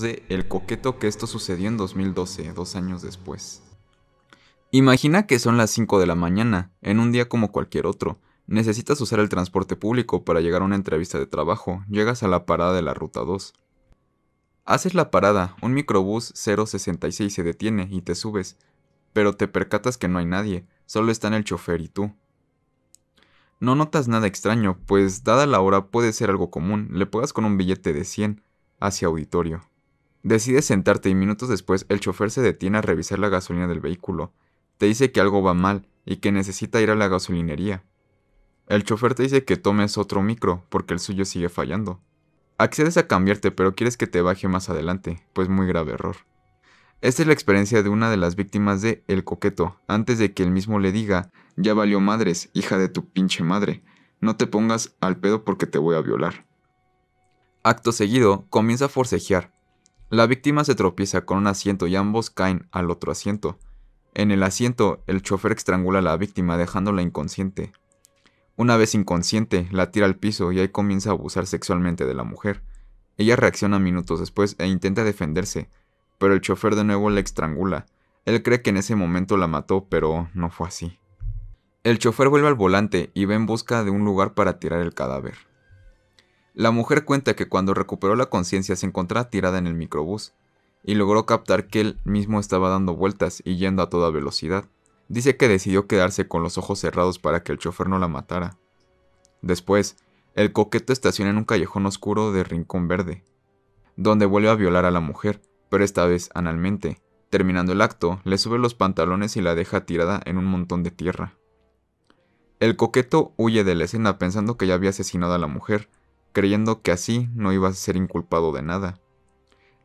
de El Coqueto que esto sucedió en 2012, dos años después. Imagina que son las 5 de la mañana, en un día como cualquier otro. Necesitas usar el transporte público para llegar a una entrevista de trabajo. Llegas a la parada de la ruta 2. Haces la parada, un microbús 066 se detiene y te subes, pero te percatas que no hay nadie, solo están el chofer y tú. No notas nada extraño, pues dada la hora puede ser algo común, le pagas con un billete de 100 hacia auditorio. Decides sentarte y minutos después el chofer se detiene a revisar la gasolina del vehículo. Te dice que algo va mal y que necesita ir a la gasolinería. El chofer te dice que tomes otro micro porque el suyo sigue fallando. Accedes a cambiarte pero quieres que te baje más adelante, pues muy grave error. Esta es la experiencia de una de las víctimas de El Coqueto, antes de que él mismo le diga, ya valió madres, hija de tu pinche madre, no te pongas al pedo porque te voy a violar. Acto seguido, comienza a forcejear, la víctima se tropieza con un asiento y ambos caen al otro asiento. En el asiento, el chofer estrangula a la víctima dejándola inconsciente. Una vez inconsciente, la tira al piso y ahí comienza a abusar sexualmente de la mujer. Ella reacciona minutos después e intenta defenderse, pero el chofer de nuevo la estrangula. Él cree que en ese momento la mató, pero no fue así. El chofer vuelve al volante y va en busca de un lugar para tirar el cadáver. La mujer cuenta que cuando recuperó la conciencia se encontraba tirada en el microbús, y logró captar que él mismo estaba dando vueltas y yendo a toda velocidad. Dice que decidió quedarse con los ojos cerrados para que el chofer no la matara. Después, el coqueto estaciona en un callejón oscuro de Rincón Verde, donde vuelve a violar a la mujer, pero esta vez analmente. Terminando el acto, le sube los pantalones y la deja tirada en un montón de tierra. El coqueto huye de la escena pensando que ya había asesinado a la mujer, creyendo que así no iba a ser inculpado de nada.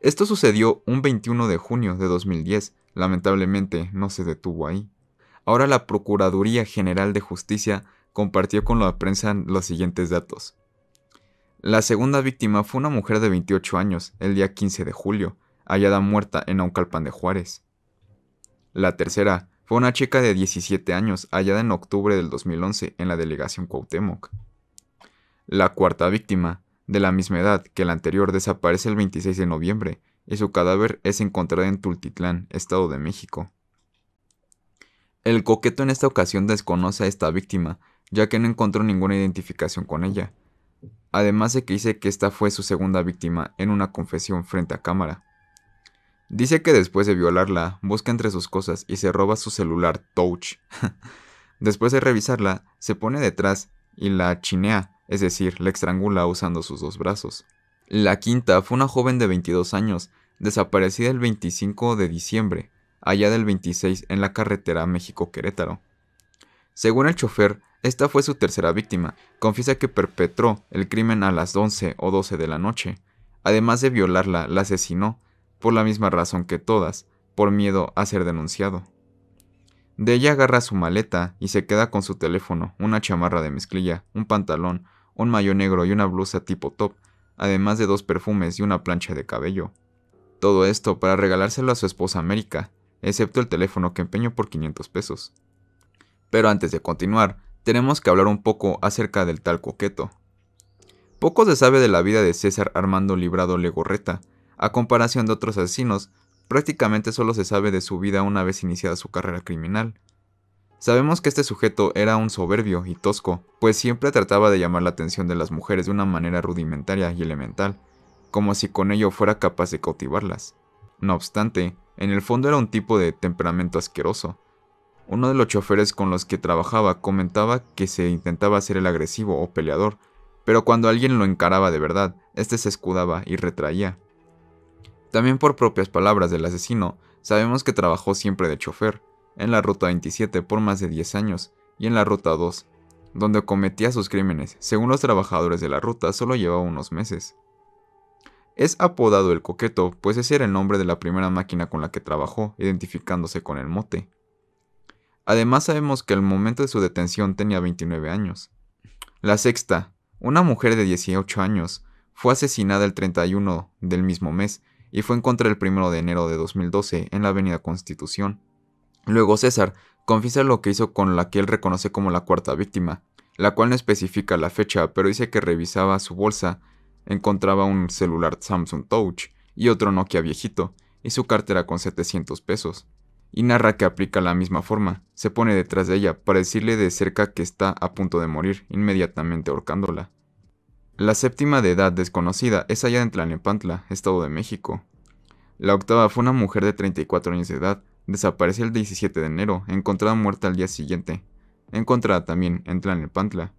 Esto sucedió un 21 de junio de 2010, lamentablemente no se detuvo ahí. Ahora la Procuraduría General de Justicia compartió con la prensa los siguientes datos. La segunda víctima fue una mujer de 28 años, el día 15 de julio, hallada muerta en Aucalpan de Juárez. La tercera fue una chica de 17 años, hallada en octubre del 2011 en la delegación Cuauhtémoc. La cuarta víctima, de la misma edad que la anterior, desaparece el 26 de noviembre y su cadáver es encontrado en Tultitlán, Estado de México. El coqueto en esta ocasión desconoce a esta víctima, ya que no encontró ninguna identificación con ella. Además se que dice que esta fue su segunda víctima en una confesión frente a cámara. Dice que después de violarla, busca entre sus cosas y se roba su celular touch. después de revisarla, se pone detrás y la chinea es decir, la estrangula usando sus dos brazos. La quinta fue una joven de 22 años, desaparecida el 25 de diciembre, allá del 26 en la carretera México-Querétaro. Según el chofer, esta fue su tercera víctima. Confiesa que perpetró el crimen a las 11 o 12 de la noche. Además de violarla, la asesinó, por la misma razón que todas, por miedo a ser denunciado. De ella agarra su maleta y se queda con su teléfono, una chamarra de mezclilla, un pantalón, un mayo negro y una blusa tipo top, además de dos perfumes y una plancha de cabello. Todo esto para regalárselo a su esposa América, excepto el teléfono que empeñó por 500 pesos. Pero antes de continuar, tenemos que hablar un poco acerca del tal coqueto. Poco se sabe de la vida de César Armando Librado Legorreta, a comparación de otros asesinos, prácticamente solo se sabe de su vida una vez iniciada su carrera criminal, Sabemos que este sujeto era un soberbio y tosco, pues siempre trataba de llamar la atención de las mujeres de una manera rudimentaria y elemental, como si con ello fuera capaz de cautivarlas. No obstante, en el fondo era un tipo de temperamento asqueroso. Uno de los choferes con los que trabajaba comentaba que se intentaba ser el agresivo o peleador, pero cuando alguien lo encaraba de verdad, éste se escudaba y retraía. También por propias palabras del asesino, sabemos que trabajó siempre de chofer, en la Ruta 27 por más de 10 años y en la Ruta 2, donde cometía sus crímenes, según los trabajadores de la ruta, solo llevaba unos meses. Es apodado el coqueto, pues ese era el nombre de la primera máquina con la que trabajó, identificándose con el mote. Además sabemos que al momento de su detención tenía 29 años. La sexta, una mujer de 18 años, fue asesinada el 31 del mismo mes y fue encontrada el 1 de enero de 2012 en la Avenida Constitución. Luego César confiesa lo que hizo con la que él reconoce como la cuarta víctima, la cual no especifica la fecha, pero dice que revisaba su bolsa, encontraba un celular Samsung Touch y otro Nokia viejito, y su cartera con 700 pesos. Y narra que aplica la misma forma, se pone detrás de ella para decirle de cerca que está a punto de morir, inmediatamente ahorcándola. La séptima de edad desconocida es allá en Tlanepantla, Estado de México. La octava fue una mujer de 34 años de edad, desaparece el 17 de enero, encontrada muerta al día siguiente. Encontrada también en Tlanepantla.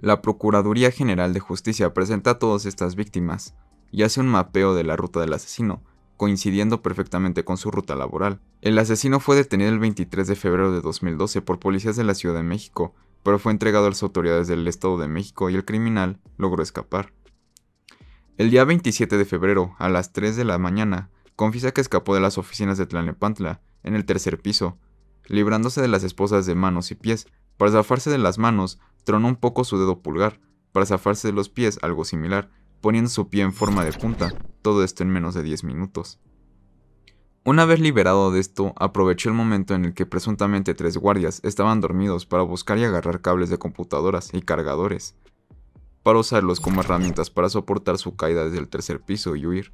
La Procuraduría General de Justicia presenta a todas estas víctimas y hace un mapeo de la ruta del asesino, coincidiendo perfectamente con su ruta laboral. El asesino fue detenido el 23 de febrero de 2012 por policías de la Ciudad de México, pero fue entregado a las autoridades del Estado de México y el criminal logró escapar. El día 27 de febrero, a las 3 de la mañana, confiesa que escapó de las oficinas de Tlalnepantla en el tercer piso. Librándose de las esposas de manos y pies, para zafarse de las manos, tronó un poco su dedo pulgar, para zafarse de los pies algo similar, poniendo su pie en forma de punta, todo esto en menos de 10 minutos. Una vez liberado de esto, aprovechó el momento en el que presuntamente tres guardias estaban dormidos para buscar y agarrar cables de computadoras y cargadores, para usarlos como herramientas para soportar su caída desde el tercer piso y huir.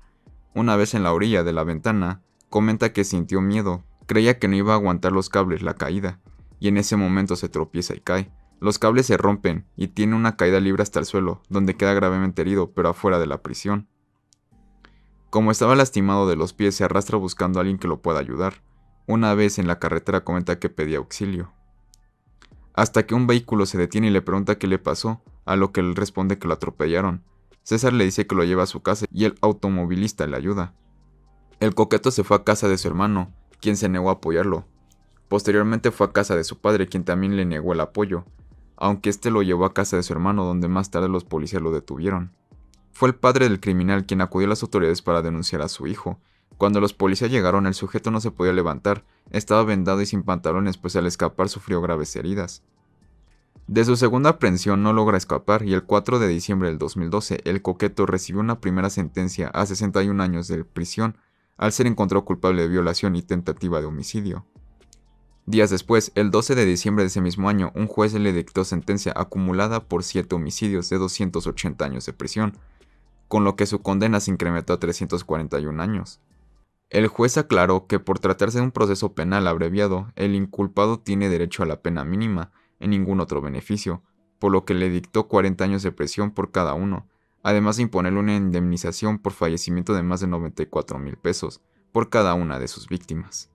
Una vez en la orilla de la ventana, comenta que sintió miedo, Creía que no iba a aguantar los cables la caída, y en ese momento se tropieza y cae. Los cables se rompen y tiene una caída libre hasta el suelo, donde queda gravemente herido, pero afuera de la prisión. Como estaba lastimado de los pies, se arrastra buscando a alguien que lo pueda ayudar. Una vez en la carretera comenta que pedía auxilio. Hasta que un vehículo se detiene y le pregunta qué le pasó, a lo que él responde que lo atropellaron. César le dice que lo lleva a su casa y el automovilista le ayuda. El coqueto se fue a casa de su hermano, quien se negó a apoyarlo. Posteriormente fue a casa de su padre, quien también le negó el apoyo, aunque este lo llevó a casa de su hermano, donde más tarde los policías lo detuvieron. Fue el padre del criminal quien acudió a las autoridades para denunciar a su hijo. Cuando los policías llegaron, el sujeto no se podía levantar, estaba vendado y sin pantalones, pues al escapar sufrió graves heridas. De su segunda aprehensión no logra escapar y el 4 de diciembre del 2012 el coqueto recibió una primera sentencia a 61 años de prisión al ser encontrado culpable de violación y tentativa de homicidio. Días después, el 12 de diciembre de ese mismo año, un juez le dictó sentencia acumulada por siete homicidios de 280 años de prisión, con lo que su condena se incrementó a 341 años. El juez aclaró que por tratarse de un proceso penal abreviado, el inculpado tiene derecho a la pena mínima, en ningún otro beneficio, por lo que le dictó 40 años de prisión por cada uno, además de imponerle una indemnización por fallecimiento de más de 94 mil pesos por cada una de sus víctimas.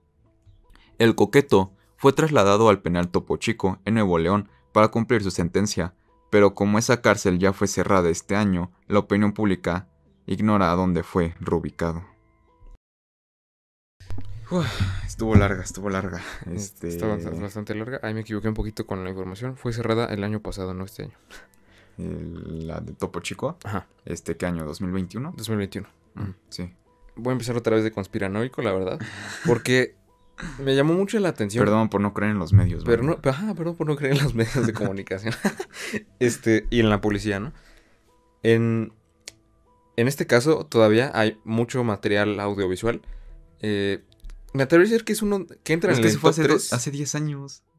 El coqueto fue trasladado al penal Topo Chico, en Nuevo León, para cumplir su sentencia, pero como esa cárcel ya fue cerrada este año, la opinión pública ignora a dónde fue reubicado. estuvo larga, estuvo larga. Este... bastante larga. Ahí me equivoqué un poquito con la información. Fue cerrada el año pasado, no este año la de Topo Chico. Este, ¿qué año? ¿2021? 2021. sí. Voy a empezar otra vez de conspiranoico, la verdad. Porque me llamó mucho la atención. Perdón por no creer en los medios. Pero perdón por no creer en los medios de comunicación. este, y en la policía, ¿no? En, en este caso todavía hay mucho material audiovisual. Eh, me atrevo a decir que es uno que entra que se fue hace, hace 10 años.